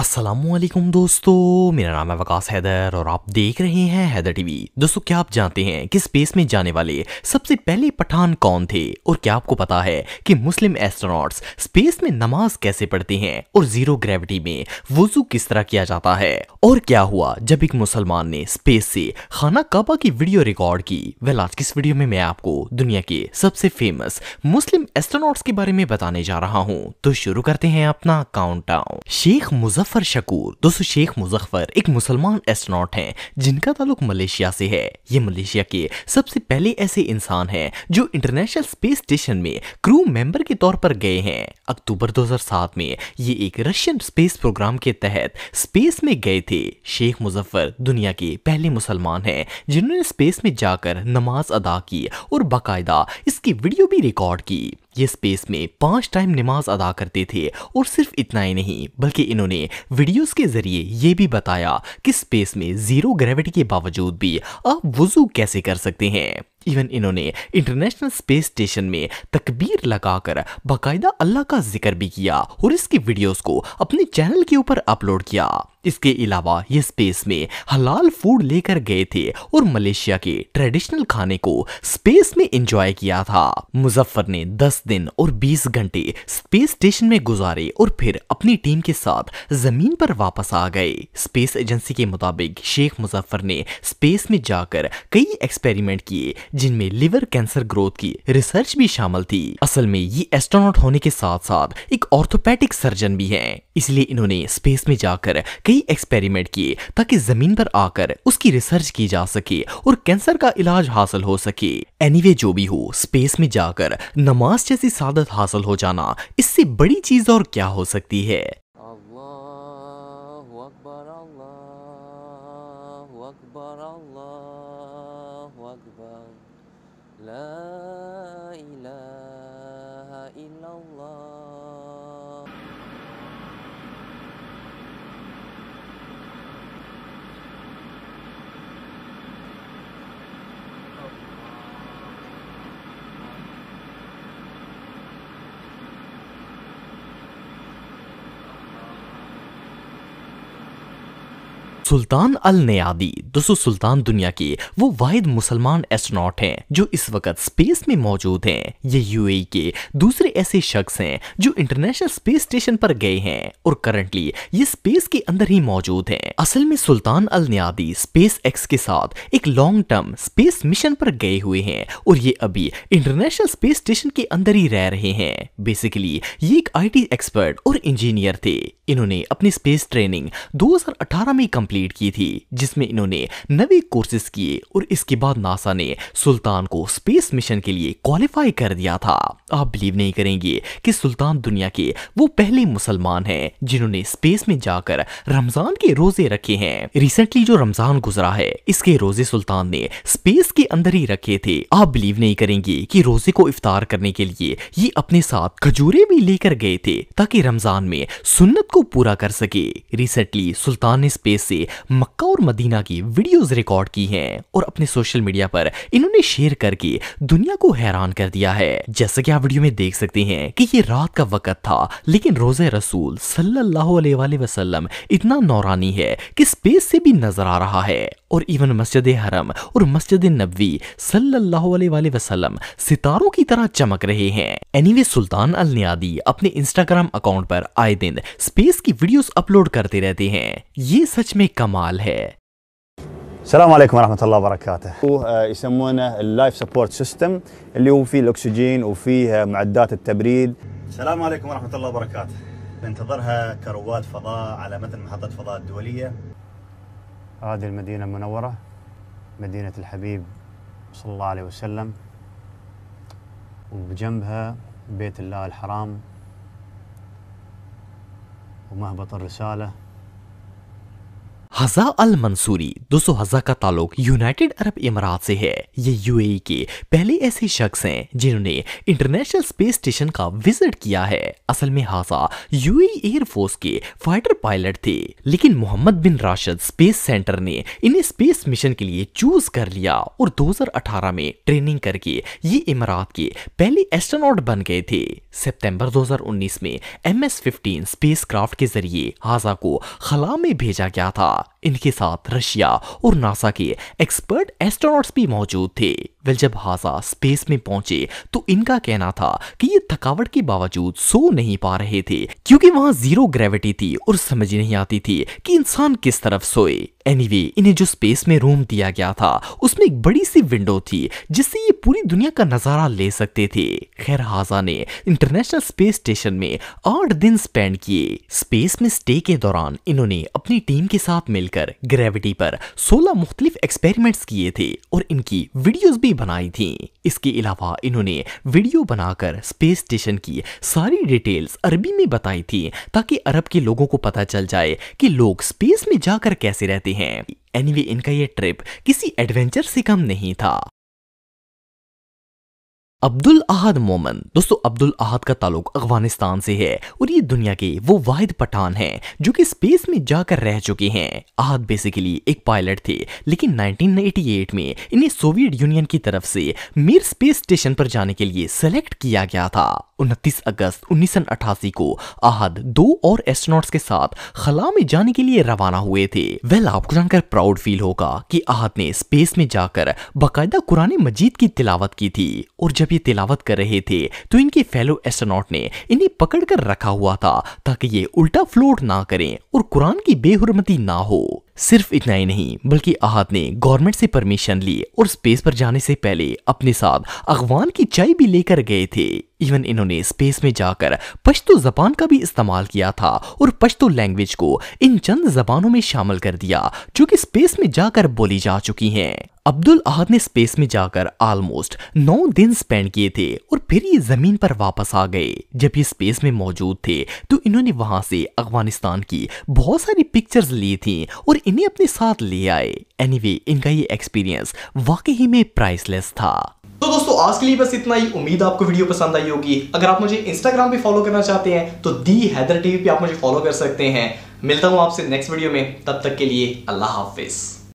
असलम दोस्तों मेरा नाम है वकास हैदर और आप देख रहे हैं हैदर टीवी दोस्तों क्या आप जानते हैं कि स्पेस में जाने वाले सबसे पहले पठान कौन थे और क्या आपको पता है कि मुस्लिम एस्ट्रोनॉट्स स्पेस में नमाज कैसे पढ़ते हैं और जीरो ग्रेविटी में वजू किस तरह किया जाता है और क्या हुआ जब एक मुसलमान ने स्पेस से खाना काबा की वीडियो रिकॉर्ड की वेल आज किस वीडियो में मैं आपको दुनिया के सबसे फेमस मुस्लिम एस्ट्रोनॉट्स के बारे में बताने जा रहा हूँ तो शुरू करते हैं अपना count Sheikh Muzaffar Muzaffar Shukor दोस्तों शेख मुजफ्फर एक मुसलमान एस्ट्रोनॉट हैं जिनका ताल्लुक मलेशिया से है ये मलेशिया के सबसे पहले ऐसे इंसान हैं जो इंटरनेशनल स्पेस स्टेशन में क्रू मेंबर के तौर पर गए हैं अक्टूबर 2007 में ये एक रशियन स्पेस प्रोग्राम के तहत स्पेस में गए थे शेख मुजफ्फर दुनिया के पहले मुसलमान हैं जिन्होंने स्पेस में जाकर नमाज अदा की और बाकायदा इसकी वीडियो भी रिकॉर्ड की ये स्पेस में पांच टाइम नमाज अदा करते थे और सिर्फ इतना ही नहीं बल्कि इन्होंने वीडियोस के ज़रिए ये भी बताया कि स्पेस में ज़ीरो ग्रेविटी के बावजूद भी आप वज़ू कैसे कर सकते हैं इवन इन्होंने इंटरनेशनल स्पेस स्टेशन में तकबीर लगाकर बाकायदा अल्लाह का जिक्र भी किया और इसकी वीडियोस को अपने चैनल के ऊपर अपलोड किया इसके अलावा ये स्पेस में हलाल फूड लेकर गए थे और मलेशिया के ट्रेडिशनल खाने को स्पेस में एंजॉय किया था मुजफ्फर ने 10 दिन और 20 घंटे स्पेस स्टेशन में गुजारे और फिर अपनी टीम के साथ जमीन पर वापस आ गए स्पेस एजेंसी के मुताबिक शेख मुजफ्फर ने स्पेस में जाकर कई एक्सपेरिमेंट किए जिनमें लिवर कैंसर ग्रोथ की रिसर्च भी शामिल थी असल में ये एस्ट्रोनॉट होने के साथ साथ एक ऑर्थोपेटिक सर्जन भी है इसलिए इन्होंने स्पेस में जाकर कई एक्सपेरिमेंट किए ताकि जमीन पर आकर उसकी रिसर्च की जा सके और कैंसर का इलाज हासिल हो सके एनीवे anyway, जो भी हो स्पेस में जाकर नमाज जैसी सादत हासिल हो जाना इससे बड़ी चीज और क्या हो सकती है अल्लाह अल्लाह अल्लाह الله أكبر لا إله إلا الله सुल्तान अल नयादी दोस्तों सुल्तान दुनिया के वो वाहिद मुसलमान एस्ट्रोनॉट हैं जो इस वक्त स्पेस में मौजूद हैं ये यूएई e के दूसरे ऐसे शख्स हैं जो इंटरनेशनल स्पेस स्टेशन पर गए हैं और करंटली ये स्पेस के अंदर ही मौजूद हैं असल में सुल्तान अल नयादी स्पेस एक्स के साथ एक लॉन्ग टर्म स्पेस मिशन पर गए हुए हैं और ये अभी इंटरनेशनल स्पेस स्टेशन के अंदर ही रह रहे हैं बेसिकली ये एक आई एक्सपर्ट और इंजीनियर थे इन्होंने अपनी स्पेस ट्रेनिंग दो में कंप्लीट कंप्लीट की थी जिसमें इन्होंने नवे कोर्सेज किए और इसके बाद नासा ने सुल्तान को स्पेस मिशन के लिए क्वालिफाई कर दिया था आप बिलीव नहीं करेंगे कि सुल्तान दुनिया के वो पहले मुसलमान हैं जिन्होंने स्पेस में जाकर रमजान के रोजे रखे हैं रिसेंटली जो रमजान गुजरा है इसके रोजे सुल्तान ने स्पेस के अंदर ही रखे थे आप बिलीव नहीं करेंगे कि रोजे को इफ्तार करने के लिए ये अपने साथ खजूरे भी लेकर गए थे ताकि रमजान में सुन्नत को पूरा कर सके रिसेंटली सुल्तान ने स्पेस से मक्का और मदीना की वीडियोस रिकॉर्ड की हैं और अपने सोशल मीडिया पर इन्होंने शेयर करके दुनिया को हैरान कर दिया है जैसा कि आप वीडियो में देख सकते हैं कि ये रात का वक्त था लेकिन रोजे रसूल सल्लाम इतना नौरानी है कि स्पेस से भी नजर आ रहा है और इवन मस्जिद हरम और मस्जिद नबी सल्लाम सितारों की तरह चमक रहे हैं एनीवे सुल्तान अल नियादी अपने इंस्टाग्राम अकाउंट पर आए दिन स्पेस की वीडियोस अपलोड करते रहते हैं ये सच में كمال هي السلام عليكم ورحمة الله وبركاته. آه، يسمونه اللايف سبورت سيستم اللي هو فيه الاكسجين وفيه آه، معدات التبريد. السلام عليكم ورحمة الله وبركاته. ننتظرها كرواد فضاء على مثل محطة فضاء الدولية. هذه المدينة المنورة مدينة الحبيب صلى الله عليه وسلم وبجنبها بيت الله الحرام ومهبط الرسالة عزاء المنصوري दोस्तों हजा का ताल्लुक यूनाइटेड अरब इमारात से है ये यूएई के पहले ऐसे शख्स हैं जिन्होंने इंटरनेशनल स्पेस स्टेशन का विजिट किया है असल में हाजा यूएई एयरफोर्स के फाइटर पायलट थे लेकिन Mohammed bin Rashid space centre ने इन्हें स्पेस मिशन के लिए चूज कर लिया और 2018 में ट्रेनिंग करके ये इमारात के पहले एस्ट्रोनॉट बन गए थे सेप्टेम्बर दो में एम एस फिफ्टीन के जरिए हाजा को खला में भेजा गया था इनके साथ रशिया और नासा के एक्सपर्ट एस्ट्रोनॉट्स भी मौजूद थे वेल जब हाजा स्पेस में पहुंचे तो इनका कहना था कि ये थकावट के बावजूद सो नहीं पा रहे थे क्योंकि वहां जीरो ग्रेविटी थी और समझ नहीं आती थी कि इंसान किस तरफ सोए एनीवे anyway, इन्हें जो स्पेस में रूम दिया गया था उसमें एक बड़ी सी विंडो थी जिससे ये पूरी दुनिया का नजारा ले सकते थे खैर हाजा ने इंटरनेशनल स्पेस स्टेशन में आठ दिन स्पेंड किए स्पेस में स्टे के दौरान इन्होंने अपनी टीम के साथ मिलकर ग्रेविटी पर सोलह मुख्तलिफ एक्सपेरिमेंट्स किए थे और इनकी वीडियोस भी भी बनाई थी इसके अलावा इन्होंने वीडियो बनाकर स्पेस स्टेशन की सारी डिटेल्स अरबी में बताई थी ताकि अरब के लोगों को पता चल जाए कि लोग स्पेस में जाकर कैसे रहते हैं एनीवे anyway, इनका ये ट्रिप किसी एडवेंचर से कम नहीं था अब्दुल अहद मोमन दोस्तों अब्दुल अहद का ताल्लुक अफगानिस्तान से है और ये दुनिया के वो वाहिद पठान हैं जो कि स्पेस में जाकर रह चुके हैं अहद बेसिकली एक पायलट थे लेकिन 1988 में इन्हें सोवियत यूनियन की तरफ से मीर स्पेस स्टेशन पर जाने के लिए सेलेक्ट किया गया था 29 अगस्त उन्नीस को आहद दो और एस्ट्रोनॉट्स के साथ खला में जाने के लिए रवाना हुए थे वेल आपको जानकर प्राउड फील होगा कि आहद ने स्पेस में जाकर बाकायदा कुरान मजीद की तिलावत की थी और जब ये तिलावत कर रहे थे तो इनके फेलो एस्ट्रोनॉट ने इन्हें पकड़ कर रखा हुआ था ताकि ये उल्टा फ्लोट ना करें और कुरान की बेहरमती ना हो सिर्फ इतना ही नहीं बल्कि आहत ने गवर्नमेंट से परमिशन ली और स्पेस पर जाने से पहले अपने साथ अगवान की चाय भी लेकर गए थे इवन इन्होंने स्पेस में जाकर पश्तो जबान का भी इस्तेमाल किया था और पश्तो लैंग्वेज को इन चंद जबानों में शामिल कर दिया जो कि स्पेस में जाकर बोली जा चुकी हैं अब्दुल अहद ने स्पेस में जाकर ऑलमोस्ट नौ दिन स्पेंड किए थे और फिर ये जमीन पर वापस आ गए जब ये स्पेस में मौजूद थे तो इन्होंने वहां से अफगानिस्तान की बहुत सारी पिक्चर्स ली थी और इन्हें अपने साथ ले आए एनीवे anyway, इनका ये एक्सपीरियंस वाकई ही में प्राइसलेस था तो दोस्तों आज के लिए बस इतना ही उम्मीद आपको वीडियो पसंद आई होगी अगर आप मुझे इंस्टाग्राम पे फॉलो करना चाहते हैं तो दी हैदर टीवी पे आप मुझे फॉलो कर सकते हैं मिलता हूं आपसे नेक्स्ट वीडियो में तब तक के लिए अल्लाह हाफिज़